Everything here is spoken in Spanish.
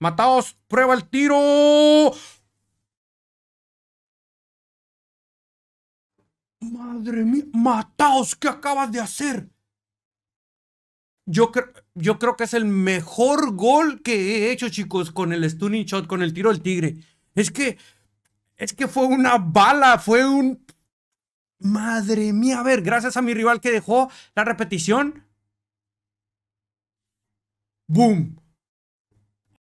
Mataos, prueba el tiro. Madre mía, Mataos, ¿qué acabas de hacer? Yo, yo creo que es el mejor gol que he hecho, chicos, con el stunning shot, con el tiro del tigre. Es que, es que fue una bala, fue un... Madre mía, a ver, gracias a mi rival que dejó la repetición. ¡Boom!